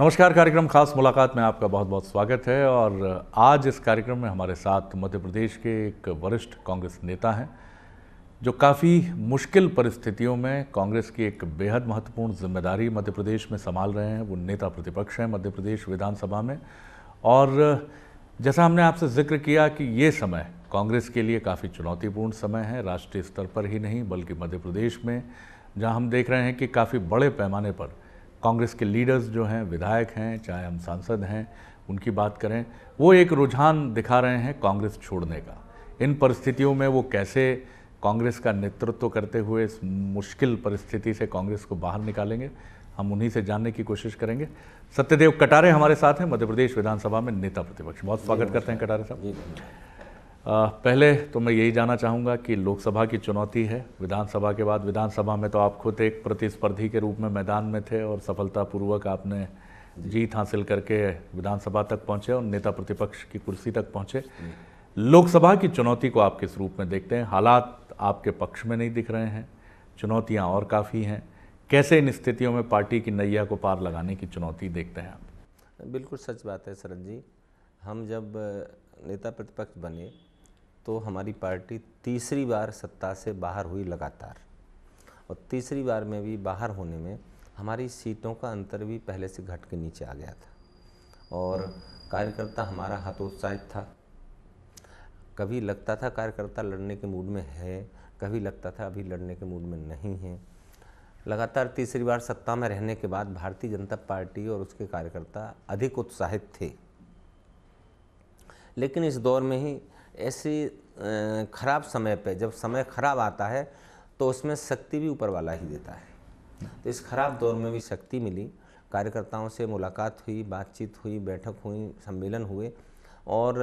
नमस्कार कार्यक्रम खास मुलाकात में आपका बहुत बहुत स्वागत है और आज इस कार्यक्रम में हमारे साथ मध्य प्रदेश के एक वरिष्ठ कांग्रेस नेता हैं जो काफ़ी मुश्किल परिस्थितियों में कांग्रेस की एक बेहद महत्वपूर्ण जिम्मेदारी मध्य प्रदेश में संभाल रहे हैं वो नेता प्रतिपक्ष हैं मध्य प्रदेश विधानसभा में और जैसा हमने आपसे जिक्र किया कि ये समय कांग्रेस के लिए काफ़ी चुनौतीपूर्ण समय है राष्ट्रीय स्तर पर ही नहीं बल्कि मध्य प्रदेश में जहाँ हम देख रहे हैं कि काफ़ी बड़े पैमाने पर कांग्रेस के लीडर्स जो हैं विधायक हैं चाहे हम सांसद हैं उनकी बात करें वो एक रुझान दिखा रहे हैं कांग्रेस छोड़ने का इन परिस्थितियों में वो कैसे कांग्रेस का नेतृत्व करते हुए इस मुश्किल परिस्थिति से कांग्रेस को बाहर निकालेंगे हम उन्हीं से जानने की कोशिश करेंगे सत्यदेव कटारे हमारे साथ हैं मध्य प्रदेश विधानसभा में नेता प्रतिपक्ष बहुत स्वागत करते हैं कटारे साहब पहले तो मैं यही जानना चाहूँगा कि लोकसभा की चुनौती है विधानसभा के बाद विधानसभा में तो आप खुद एक प्रतिस्पर्धी के रूप में मैदान में थे और सफलतापूर्वक आपने जीत हासिल करके विधानसभा तक पहुँचे और नेता प्रतिपक्ष की कुर्सी तक पहुँचे लोकसभा की चुनौती को आप किस रूप में देखते हैं हालात आपके पक्ष में नहीं दिख रहे हैं चुनौतियाँ और काफ़ी हैं कैसे इन स्थितियों में पार्टी की नैया को पार लगाने की चुनौती देखते हैं आप बिल्कुल सच बात है सरन जी हम जब नेता प्रतिपक्ष बने तो हमारी पार्टी तीसरी बार सत्ता से बाहर हुई लगातार और तीसरी बार में भी बाहर होने में हमारी सीटों का अंतर भी पहले से घट के नीचे आ गया था और कार्यकर्ता हमारा हतोत्साहित था कभी लगता था कार्यकर्ता लड़ने के मूड में है कभी लगता था अभी लड़ने के मूड में नहीं है लगातार तीसरी बार सत्ता में रहने के बाद भारतीय जनता पार्टी और उसके कार्यकर्ता अधिक उत्साहित थे लेकिन इस दौर में ही ऐसी ख़राब समय पे जब समय ख़राब आता है तो उसमें शक्ति भी ऊपर वाला ही देता है तो इस खराब दौर में भी शक्ति मिली कार्यकर्ताओं से मुलाकात हुई बातचीत हुई बैठक हुई सम्मेलन हुए और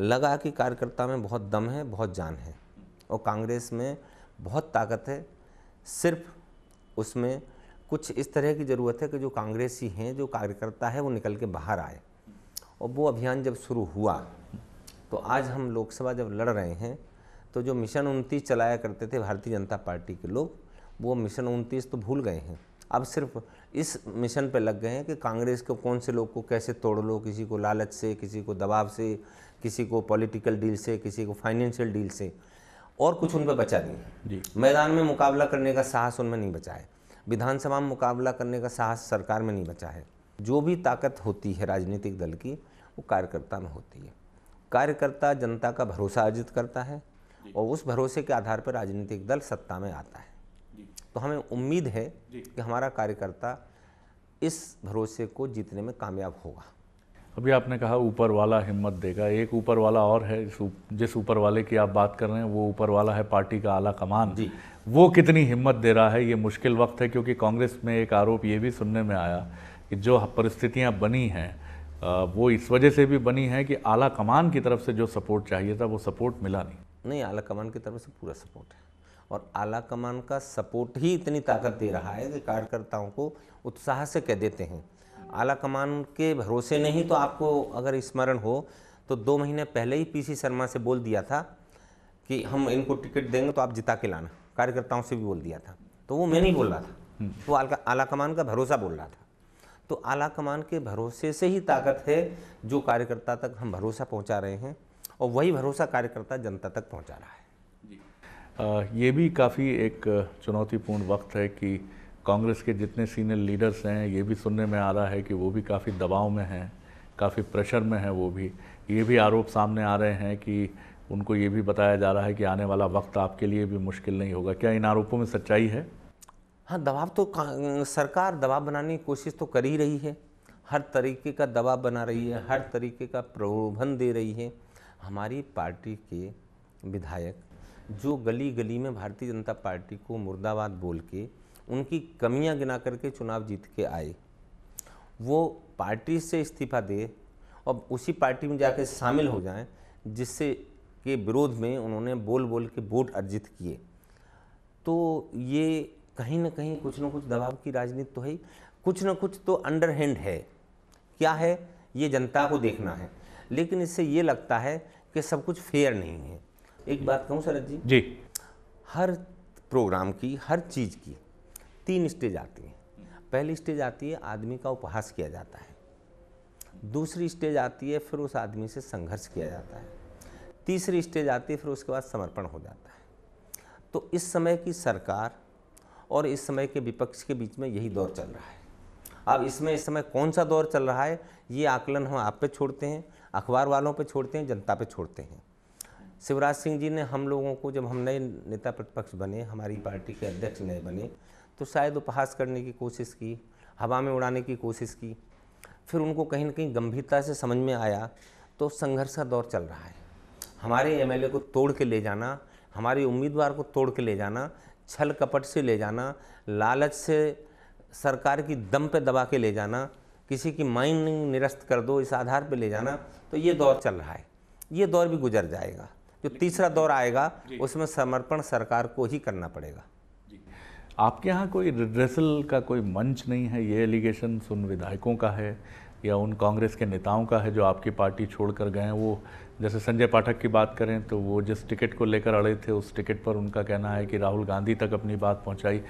लगा कि कार्यकर्ता में बहुत दम है बहुत जान है और कांग्रेस में बहुत ताकत है सिर्फ उसमें कुछ इस तरह की ज़रूरत है कि जो कांग्रेसी हैं जो कार्यकर्ता है वो निकल के बाहर आए और वो अभियान जब शुरू हुआ तो आज हम लोकसभा जब लड़ रहे हैं तो जो मिशन उनतीस चलाया करते थे भारतीय जनता पार्टी के लोग वो मिशन उनतीस तो भूल गए हैं अब सिर्फ इस मिशन पे लग गए हैं कि कांग्रेस को कौन से लोग को कैसे तोड़ लो किसी को लालच से किसी को दबाव से किसी को पॉलिटिकल डील से किसी को फाइनेंशियल डील से और कुछ उन पर बचा दिए मैदान में मुकाबला करने का साहस उनमें नहीं बचा है विधानसभा में मुकाबला करने का साहस सरकार में नहीं बचा है जो भी ताकत होती है राजनीतिक दल की वो कार्यकर्ता में होती है कार्यकर्ता जनता का भरोसा अर्जित करता है और उस भरोसे के आधार पर राजनीतिक दल सत्ता में आता है तो हमें उम्मीद है कि हमारा कार्यकर्ता इस भरोसे को जीतने में कामयाब होगा अभी आपने कहा ऊपर वाला हिम्मत देगा एक ऊपर वाला और है जिस ऊपर वाले की आप बात कर रहे हैं वो ऊपर वाला है पार्टी का आला कमान जी वो कितनी हिम्मत दे रहा है ये मुश्किल वक्त है क्योंकि कांग्रेस में एक आरोप ये भी सुनने में आया कि जो परिस्थितियाँ बनी हैं वो इस वजह से भी बनी है कि आला कमान की तरफ से जो सपोर्ट चाहिए था वो सपोर्ट मिला नहीं नहीं आला कमान की तरफ से पूरा सपोर्ट है और आला कमान का सपोर्ट ही इतनी ताकत दे रहा है कि कार्यकर्ताओं को उत्साह से कह देते हैं आला कमान के भरोसे नहीं तो आपको अगर स्मरण हो तो दो महीने पहले ही पीसी शर्मा से बोल दिया था कि हम इनको टिकट देंगे तो आप जिता के लाना कार्यकर्ताओं से भी बोल दिया था तो वो मैं नहीं बोल रहा था हम्म। वो आला कमान का भरोसा बोल रहा था तो आला कमान के भरोसे से ही ताकत है जो कार्यकर्ता तक हम भरोसा पहुंचा रहे हैं और वही भरोसा कार्यकर्ता जनता तक पहुंचा रहा है आ, ये भी काफ़ी एक चुनौतीपूर्ण वक्त है कि कांग्रेस के जितने सीनियर लीडर्स हैं ये भी सुनने में आ रहा है कि वो भी काफ़ी दबाव में हैं काफ़ी प्रेशर में हैं वो भी ये भी आरोप सामने आ रहे हैं कि उनको ये भी बताया जा रहा है कि आने वाला वक्त आपके लिए भी मुश्किल नहीं होगा क्या इन आरोपों में सच्चाई है हाँ दबाव तो सरकार दबाव बनाने की कोशिश तो कर ही रही है हर तरीके का दबाव बना रही है हर तरीके का प्रलोभन दे रही है हमारी पार्टी के विधायक जो गली गली में भारतीय जनता पार्टी को मुर्दाबाद बोल के उनकी कमियां गिना करके चुनाव जीत के आए वो पार्टी से इस्तीफा दे और उसी पार्टी में जाके शामिल हो जाएं जिससे के विरोध में उन्होंने बोल बोल के वोट अर्जित किए तो ये कहीं ना कहीं कुछ ना कुछ दबाव की राजनीति तो है कुछ ना कुछ तो अंडर हैंड है क्या है ये जनता को देखना है लेकिन इससे ये लगता है कि सब कुछ फेयर नहीं है एक बात कहूँ शरद जी जी हर प्रोग्राम की हर चीज़ की तीन स्टेज आती है पहली स्टेज आती है आदमी का उपहास किया जाता है दूसरी स्टेज आती है फिर उस आदमी से संघर्ष किया जाता है तीसरी स्टेज आती है फिर उसके बाद समर्पण हो जाता है तो इस समय की सरकार और इस समय के विपक्ष के बीच में यही दौर चल रहा है अब इसमें इस समय कौन सा दौर चल रहा है ये आकलन हम आप पे छोड़ते हैं अखबार वालों पे छोड़ते हैं जनता पे छोड़ते हैं शिवराज सिंह जी ने हम लोगों को जब हम नए नेता प्रतिपक्ष बने हमारी पार्टी के अध्यक्ष नए बने तो शायद उपहास करने की कोशिश की हवा में उड़ाने की कोशिश की फिर उनको कहीं ना कहीं गंभीरता से समझ में आया तो संघर्ष का दौर चल रहा है हमारे एमएलए को तोड़ के ले जाना हमारे उम्मीदवार को तोड़ के ले जाना छल कपट से ले जाना लालच से सरकार की दम पे दबा के ले जाना किसी की माइंड निरस्त कर दो इस आधार पे ले जाना तो ये दौर चल रहा है ये दौर भी गुजर जाएगा जो तीसरा दौर आएगा उसमें समर्पण सरकार को ही करना पड़ेगा आपके यहाँ कोई रिड्रेसल का कोई मंच नहीं है ये एलिगेशन सुन विधायकों का है या उन कांग्रेस के नेताओं का है जो आपकी पार्टी छोड़कर गए हैं वो जैसे संजय पाठक की बात करें तो वो जिस टिकट को लेकर अड़े थे उस टिकट पर उनका कहना है कि राहुल गांधी तक अपनी बात पहुंचाई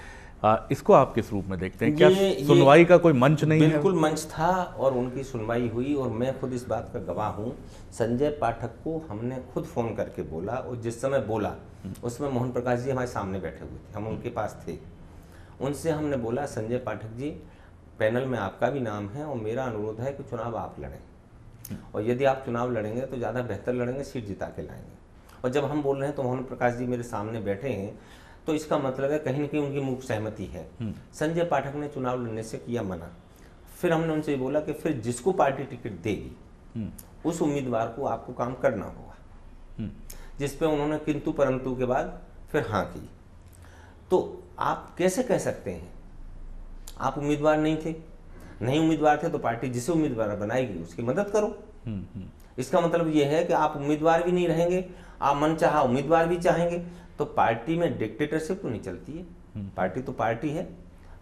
आ, इसको आप किस रूप में देखते हैं क्या सुनवाई का कोई मंच नहीं बिल्कुल है? मंच था और उनकी सुनवाई हुई और मैं खुद इस बात का गवाह हूँ संजय पाठक को हमने खुद फ़ोन करके बोला और जिस समय बोला उस समय मोहन प्रकाश जी हमारे सामने बैठे हुए थे हम उनके पास थे उनसे हमने बोला संजय पाठक जी पैनल में आपका भी नाम है और मेरा अनुरोध है कि चुनाव आप लड़ें और यदि आप चुनाव लड़ेंगे तो ज़्यादा बेहतर लड़ेंगे सीट जिता के लाएंगे और जब हम बोल रहे हैं तो मोहन प्रकाश जी मेरे सामने बैठे हैं तो इसका मतलब है कहीं ना कहीं उनकी मुख सहमति है हम्म। संजय पाठक ने चुनाव लड़ने से किया मना फिर हमने उनसे बोला कि फिर जिसको पार्टी टिकट देगी हम्म। उस उम्मीदवार को आपको काम करना होगा हम्म। जिसपे उन्होंने किंतु परंतु के बाद फिर हाँ की तो आप कैसे कह सकते हैं आप उम्मीदवार नहीं थे नहीं उम्मीदवार थे तो पार्टी जिसे उम्मीदवार बनाएगी उसकी मदद करो हम्म, हम्म। इसका मतलब यह है कि आप उम्मीदवार भी नहीं रहेंगे आप मन चाह उम्मीदवार भी चाहेंगे तो पार्टी में डिक्टेटरशिप तो नहीं चलती है हम्म। पार्टी तो पार्टी है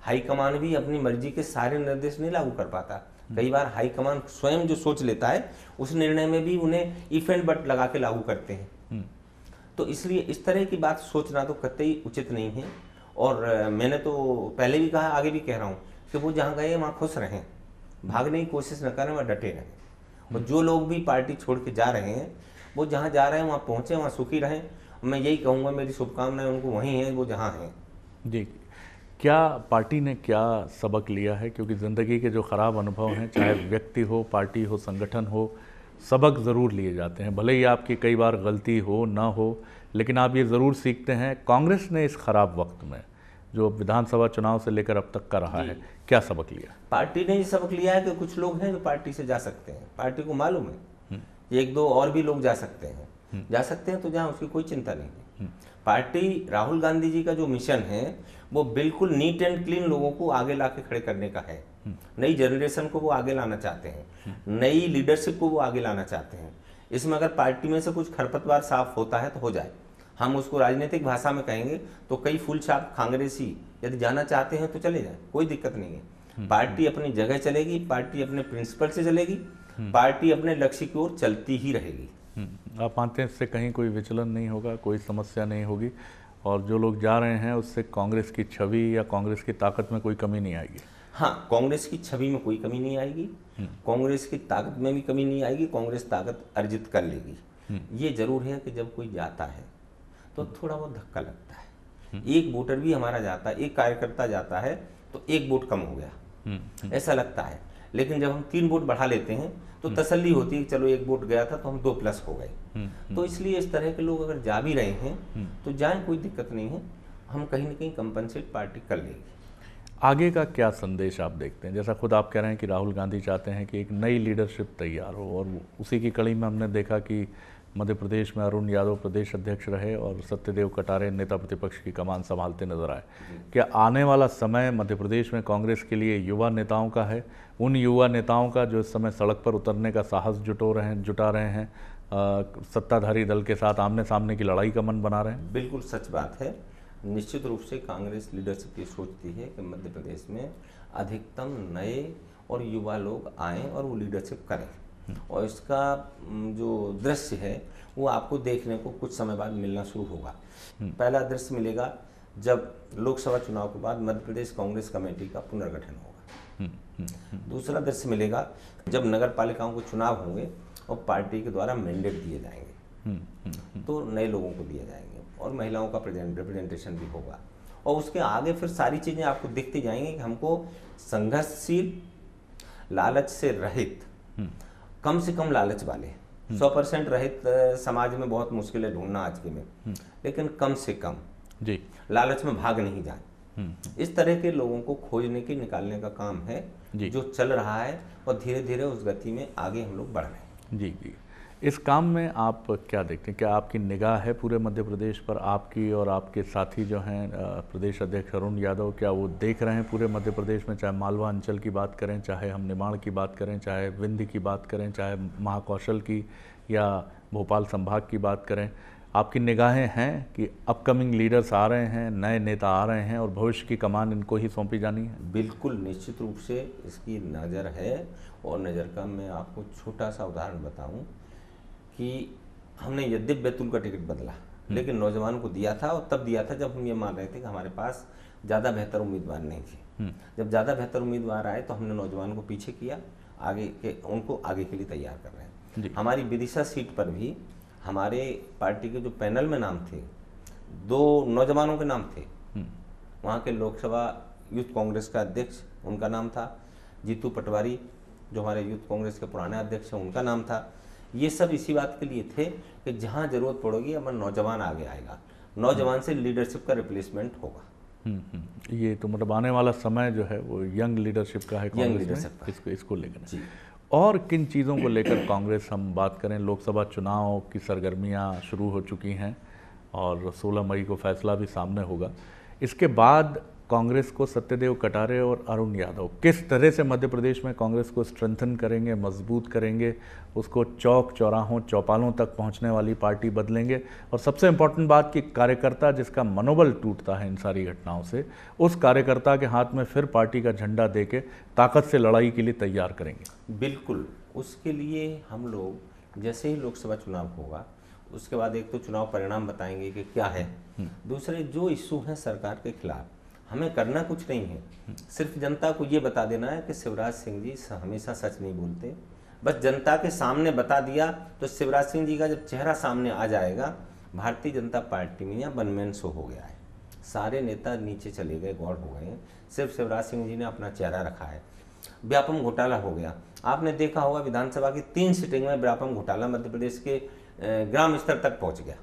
हाईकमान भी अपनी मर्जी के सारे निर्देश नहीं लागू कर पाता कई बार हाईकमान स्वयं जो सोच लेता है उस निर्णय में भी उन्हें इफ एंड बट लगा के लागू करते हैं तो इसलिए इस तरह की बात सोचना तो कतई उचित नहीं है और मैंने तो पहले भी कहा आगे भी कह रहा हूँ कि वो जहाँ गए वहाँ खुश रहें भागने की कोशिश न करें वहाँ डटे रहें और जो लोग भी पार्टी छोड़ के जा रहे हैं वो जहाँ जा रहे हैं वहाँ पहुँचे वहाँ सुखी रहें मैं यही कहूँगा मेरी शुभकामनाएं उनको वहीं हैं वो जहाँ हैं जी क्या पार्टी ने क्या सबक लिया है क्योंकि ज़िंदगी के जो ख़राब अनुभव हैं चाहे व्यक्ति हो पार्टी हो संगठन हो सबक ज़रूर लिए जाते हैं भले ही आपकी कई बार गलती हो ना हो लेकिन आप ये ज़रूर सीखते हैं कांग्रेस ने इस ख़राब वक्त में जो विधानसभा चुनाव से लेकर अब तक का रहा है क्या सबक लिया पार्टी ने ये सबक लिया है कि कुछ लोग हैं जो पार्टी से जा सकते हैं पार्टी को मालूम है हम्म। एक दो और भी लोग जा सकते हैं हम्म। जा सकते हैं तो जहाँ उसकी कोई चिंता नहीं है हम्म। पार्टी राहुल गांधी जी का जो मिशन है वो बिल्कुल नीट एंड क्लीन लोगों को आगे ला के खड़े करने का है नई जनरेशन को वो आगे लाना चाहते हैं नई लीडरशिप को वो आगे लाना चाहते हैं इसमें अगर पार्टी में से कुछ खरपतवार साफ होता है तो हो जाए हम उसको राजनीतिक भाषा में कहेंगे तो कई फूल छाप कांग्रेसी यदि जाना चाहते हैं तो चले जाए कोई दिक्कत नहीं है पार्टी हम्म, हम्म। अपनी जगह चलेगी पार्टी अपने प्रिंसिपल से चलेगी पार्टी हम्म। अपने लक्ष्य की ओर चलती ही रहेगी आप मानते हैं इससे कहीं कोई विचलन नहीं होगा कोई समस्या नहीं होगी और जो लोग जा रहे हैं उससे कांग्रेस की छवि या कांग्रेस की ताकत में कोई कमी नहीं आएगी हाँ कांग्रेस की छवि में कोई कमी नहीं आएगी हम्म। कांग्रेस की ताकत में भी कमी नहीं आएगी कांग्रेस ताकत अर्जित कर लेगी हम्म। ये जरूर है कि जब कोई जाता है तो हम्म। थोड़ा बहुत धक्का लगता है एक वोटर भी हमारा जाता है एक कार्यकर्ता जाता है तो एक वोट कम हो गया ऐसा लगता है लेकिन जब हम तीन वोट बढ़ा लेते हैं तो तसल्ली होती है चलो एक वोट गया था तो हम दो प्लस हो गए तो इसलिए इस तरह के लोग अगर जा भी रहे हैं तो जाए कोई दिक्कत नहीं है हम कहीं ना कहीं कंपनसेट पार्टी कर लेगी आगे का क्या संदेश आप देखते हैं जैसा खुद आप कह रहे हैं कि राहुल गांधी चाहते हैं कि एक नई लीडरशिप तैयार हो और उसी की कड़ी में हमने देखा कि मध्य प्रदेश में अरुण यादव प्रदेश अध्यक्ष रहे और सत्यदेव कटारे नेता प्रतिपक्ष की कमान संभालते नजर आए क्या आने वाला समय मध्य प्रदेश में कांग्रेस के लिए युवा नेताओं का है उन युवा नेताओं का जो इस समय सड़क पर उतरने का साहस जुटो रहे हैं जुटा रहे हैं सत्ताधारी दल के साथ आमने सामने की लड़ाई का मन बना रहे हैं बिल्कुल सच बात है निश्चित रूप से कांग्रेस लीडरशिप ये सोचती है कि मध्य प्रदेश में अधिकतम नए और युवा लोग आए और वो लीडरशिप करें और इसका जो दृश्य है वो आपको देखने को कुछ समय बाद मिलना शुरू होगा हम्म। पहला दृश्य मिलेगा जब लोकसभा चुनाव के बाद मध्य प्रदेश कांग्रेस कमेटी का पुनर्गठन होगा हम्म, हम्म, दूसरा दृश्य मिलेगा जब नगर पालिकाओं के चुनाव होंगे और पार्टी के द्वारा मैंडेट दिए जाएंगे तो नए लोगों को दिए जाएंगे और महिलाओं का रिप्रेजेंटेशन भी होगा और उसके आगे फिर सारी चीज़ें आपको दिखती जाएंगी कि हमको संघर्षशील लालच से रहित हम्म। कम से कम लालच वाले हम्म। सौ परसेंट रहित समाज में बहुत मुश्किल है ढूंढना आज के में हम्म। लेकिन कम से कम जी लालच में भाग नहीं जाए इस तरह के लोगों को खोजने की निकालने का काम है जो चल रहा है और धीरे धीरे उस गति में आगे हम लोग बढ़ रहे हैं जी जी इस काम में आप क्या देखते हैं क्या आपकी निगाह है पूरे मध्य प्रदेश पर आपकी और आपके साथी जो हैं प्रदेश अध्यक्ष अरुण यादव क्या वो देख रहे हैं पूरे मध्य प्रदेश में चाहे मालवा अंचल की बात करें चाहे हम निमाण की बात करें चाहे विंध्य की बात करें चाहे महाकौशल की या भोपाल संभाग की बात करें आपकी निगाहें हैं कि अपकमिंग लीडर्स आ रहे हैं नए नेता आ रहे हैं और भविष्य की कमान इनको ही सौंपी जानी है बिल्कुल निश्चित रूप से इसकी नज़र है और नज़र का मैं आपको छोटा सा उदाहरण बताऊं कि हमने यद्यप बैतूल का टिकट बदला हम्म। लेकिन नौजवान को दिया था और तब दिया था जब हम ये मान रहे थे कि हमारे पास ज़्यादा बेहतर उम्मीदवार नहीं थे हम्म। जब ज़्यादा बेहतर उम्मीदवार आए तो हमने नौजवान को पीछे किया आगे के उनको आगे के लिए तैयार कर रहे हैं हमारी विदिशा सीट पर भी हमारे पार्टी के जो पैनल में नाम थे दो नौजवानों के नाम थे हम्म। वहाँ के लोकसभा यूथ कांग्रेस का अध्यक्ष उनका नाम था जीतू पटवारी जो हमारे यूथ कांग्रेस के पुराने अध्यक्ष हैं उनका नाम था ये सब इसी बात के लिए थे कि जहाँ ज़रूरत पड़ोगी हमारा नौजवान आगे आएगा नौजवान से लीडरशिप का रिप्लेसमेंट होगा हम्म, हम्म। ये तो मतलब आने वाला समय जो है वो यंग लीडरशिप का है यंग इसको इसको लेकर और किन चीज़ों को लेकर कांग्रेस हम बात करें लोकसभा चुनाव की सरगर्मियाँ शुरू हो चुकी हैं और 16 मई को फैसला भी सामने होगा इसके बाद कांग्रेस को सत्यदेव कटारे और अरुण यादव किस तरह से मध्य प्रदेश में कांग्रेस को स्ट्रेंथन करेंगे मजबूत करेंगे उसको चौक चौराहों चौपालों तक पहुंचने वाली पार्टी बदलेंगे और सबसे इम्पॉर्टेंट बात कि कार्यकर्ता जिसका मनोबल टूटता है इन सारी घटनाओं से उस कार्यकर्ता के हाथ में फिर पार्टी का झंडा दे के ताकत से लड़ाई के लिए तैयार करेंगे बिल्कुल उसके लिए हम लोग जैसे ही लोकसभा चुनाव होगा उसके बाद एक तो चुनाव परिणाम बताएंगे कि क्या है हम्म। दूसरे जो इशू हैं सरकार के खिलाफ हमें करना कुछ नहीं है सिर्फ जनता को ये बता देना है कि शिवराज सिंह जी हमेशा सच नहीं बोलते बस जनता के सामने बता दिया तो शिवराज सिंह जी का जब चेहरा सामने आ जाएगा भारतीय जनता पार्टी में या बनमैन शो हो गया है सारे नेता नीचे चले गए गौड़ हो गए हैं सिर्फ शिवराज सिंह जी ने अपना चेहरा रखा है व्यापम घोटाला हो गया आपने देखा होगा विधानसभा की तीन सीटिंग में व्यापम घोटाला मध्य प्रदेश के ग्राम स्तर तक पहुंच गया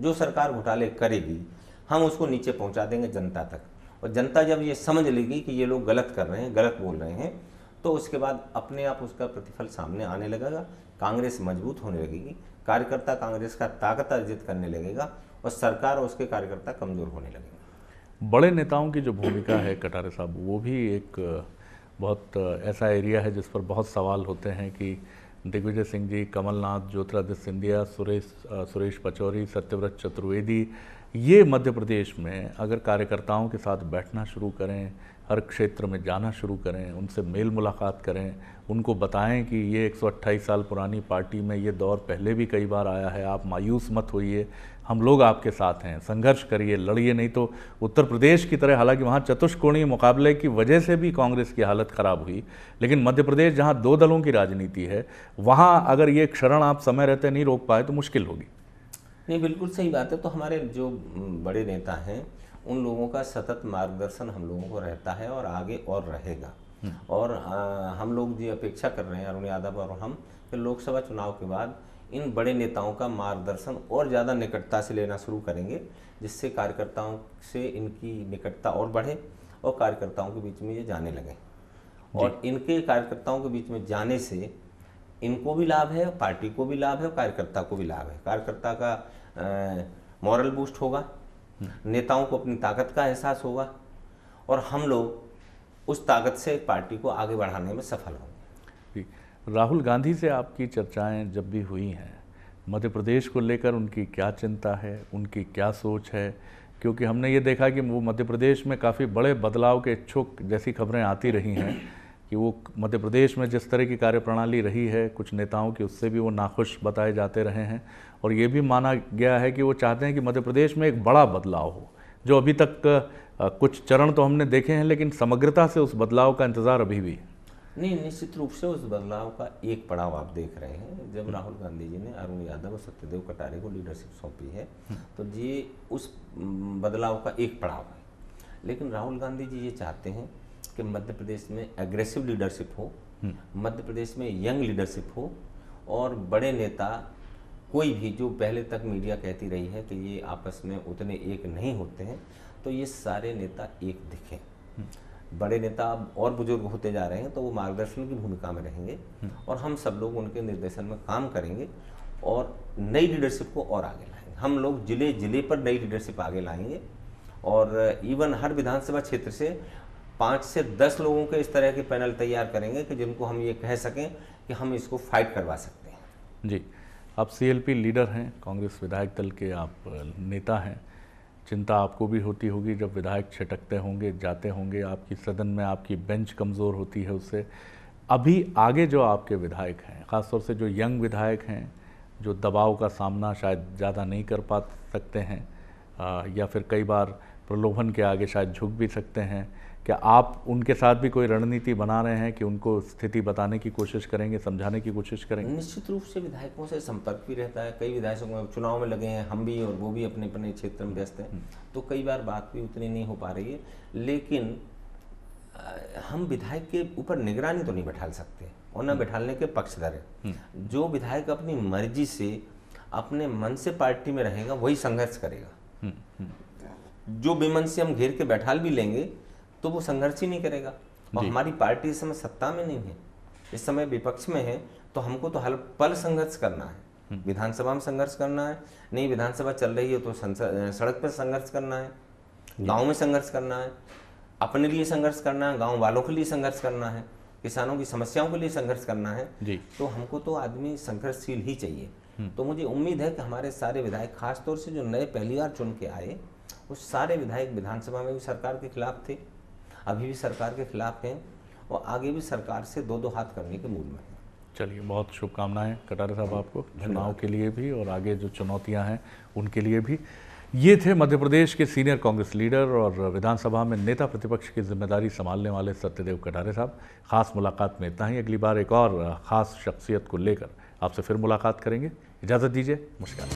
जो सरकार घोटाले करेगी हम उसको नीचे पहुंचा देंगे जनता तक और जनता जब ये समझ लेगी कि ये लोग गलत कर रहे हैं गलत बोल रहे हैं तो उसके बाद अपने आप उसका प्रतिफल सामने आने लगेगा कांग्रेस मजबूत होने लगेगी कार्यकर्ता कांग्रेस का ताकत अर्जित करने लगेगा और सरकार और उसके कार्यकर्ता कमज़ोर होने लगेगा बड़े नेताओं की जो भूमिका है कटारे साहब वो भी एक बहुत ऐसा एरिया है जिस पर बहुत सवाल होते हैं कि दिग्विजय सिंह जी कमलनाथ ज्योतिरादित्य सिंधिया सुरेश सुरेश पचौरी सत्यव्रत चतुर्वेदी ये मध्य प्रदेश में अगर कार्यकर्ताओं के साथ बैठना शुरू करें हर क्षेत्र में जाना शुरू करें उनसे मेल मुलाकात करें उनको बताएं कि ये 128 साल पुरानी पार्टी में ये दौर पहले भी कई बार आया है आप मायूस मत होइए हम लोग आपके साथ हैं संघर्ष करिए लड़िए नहीं तो उत्तर प्रदेश की तरह हालांकि वहाँ चतुष्कोणीय मुकाबले की वजह से भी कांग्रेस की हालत ख़राब हुई लेकिन मध्य प्रदेश जहाँ दो दलों की राजनीति है वहाँ अगर ये क्षरण आप समय रहते नहीं रोक पाए तो मुश्किल होगी नहीं बिल्कुल सही बात है तो हमारे जो बड़े नेता हैं उन लोगों का सतत मार्गदर्शन हम लोगों को रहता है और आगे और रहेगा हम्म। और आ, हम लोग जी अपेक्षा कर रहे हैं अरुण यादव और हम कि लोकसभा चुनाव के बाद इन बड़े नेताओं का मार्गदर्शन और ज़्यादा निकटता से लेना शुरू करेंगे जिससे कार्यकर्ताओं से इनकी निकटता और बढ़े और कार्यकर्ताओं के बीच में ये जाने लगें और इनके कार्यकर्ताओं के बीच में जाने से इनको भी लाभ है पार्टी को भी लाभ है कार्यकर्ता को भी लाभ है कार्यकर्ता का मॉरल बूस्ट होगा नेताओं को अपनी ताकत का एहसास होगा और हम लोग उस ताकत से पार्टी को आगे बढ़ाने में सफल होंगे राहुल गांधी से आपकी चर्चाएं जब भी हुई हैं मध्य प्रदेश को लेकर उनकी क्या चिंता है उनकी क्या सोच है क्योंकि हमने ये देखा कि वो मध्य प्रदेश में काफ़ी बड़े बदलाव के इच्छुक जैसी खबरें आती रही हैं कि वो मध्य प्रदेश में जिस तरह की कार्यप्रणाली रही है कुछ नेताओं की उससे भी वो नाखुश बताए जाते रहे हैं और ये भी माना गया है कि वो चाहते हैं कि मध्य प्रदेश में एक बड़ा बदलाव हो जो अभी तक कुछ चरण तो हमने देखे हैं लेकिन समग्रता से उस बदलाव का इंतज़ार अभी भी है नहीं निश्चित रूप से उस बदलाव का एक पड़ाव आप देख रहे हैं जब हम्म। राहुल गांधी जी ने अरुण यादव और सत्यदेव कटारे को लीडरशिप सौंपी है हम्म। तो ये उस बदलाव का एक पड़ाव है लेकिन राहुल गांधी जी ये चाहते हैं कि मध्य प्रदेश में एग्रेसिव लीडरशिप हो हम्म। मध्य प्रदेश में यंग लीडरशिप हो और बड़े नेता कोई भी जो पहले तक मीडिया कहती रही है कि ये आपस में उतने एक नहीं होते हैं तो ये सारे नेता एक दिखें हम्म। बड़े नेता अब और बुजुर्ग होते जा रहे हैं तो वो मार्गदर्शन की भूमिका में रहेंगे हम्म। और हम सब लोग उनके निर्देशन में काम करेंगे और नई लीडरशिप को और आगे लाएंगे हम लोग जिले जिले पर नई लीडरशिप आगे लाएंगे और इवन हर विधानसभा क्षेत्र से पाँच से दस लोगों के इस तरह के पैनल तैयार करेंगे कि जिनको हम ये कह सकें कि हम इसको फाइट करवा सकते हैं जी आप सीएलपी लीडर हैं कांग्रेस विधायक दल के आप नेता हैं चिंता आपको भी होती होगी जब विधायक छिटकते होंगे जाते होंगे आपकी सदन में आपकी बेंच कमज़ोर होती है उससे अभी आगे जो आपके विधायक हैं ख़ासतौर से जो यंग विधायक हैं जो दबाव का सामना शायद ज़्यादा नहीं कर पा सकते हैं आ, या फिर कई बार प्रलोभन के आगे शायद झुक भी सकते हैं क्या आप उनके साथ भी कोई रणनीति बना रहे हैं कि उनको स्थिति बताने की कोशिश करेंगे समझाने की कोशिश करेंगे निश्चित रूप से विधायकों से संपर्क भी रहता है कई विधायकों में चुनाव में लगे हैं हम भी और वो भी अपने अपने क्षेत्र में व्यस्त हैं हम्म। तो कई बार बात भी उतनी नहीं हो पा रही है लेकिन हम विधायक के ऊपर निगरानी तो नहीं बैठा सकते और न हम्म। बैठाने के पक्षधर है हम्म। जो विधायक अपनी मर्जी से अपने मन से पार्टी में रहेगा वही संघर्ष करेगा जो बेमन से हम घेर के बैठाल भी लेंगे तो वो संघर्ष ही नहीं करेगा और हमारी पार्टी इस समय सत्ता में नहीं है इस समय विपक्ष में है तो हमको तो हर पल संघर्ष करना है हम्म। विधानसभा में संघर्ष करना है नहीं विधानसभा चल रही है तो सड़क पर संघर्ष करना है गाँव में संघर्ष करना है अपने लिए संघर्ष करना है गाँव वालों के लिए संघर्ष करना है किसानों की समस्याओं के लिए संघर्ष करना है तो हमको तो आदमी संघर्षशील ही चाहिए हम्म। तो मुझे उम्मीद है कि हमारे सारे विधायक खासतौर से जो नए पहली बार चुन के आए वो सारे विधायक विधानसभा में भी सरकार के खिलाफ थे अभी भी सरकार के खिलाफ हैं और आगे भी सरकार से दो दो हाथ करने के मूड में है चलिए बहुत शुभकामनाएं कटारे साहब आपको चुनाव के लिए भी और आगे जो चुनौतियां हैं उनके लिए भी ये थे मध्य प्रदेश के सीनियर कांग्रेस लीडर और विधानसभा में नेता प्रतिपक्ष की जिम्मेदारी संभालने वाले सत्यदेव कटारे साहब खास मुलाकात में इतना ही अगली बार एक और ख़ास शख्सियत को लेकर आपसे फिर मुलाकात करेंगे इजाज़त दीजिए नमस्कार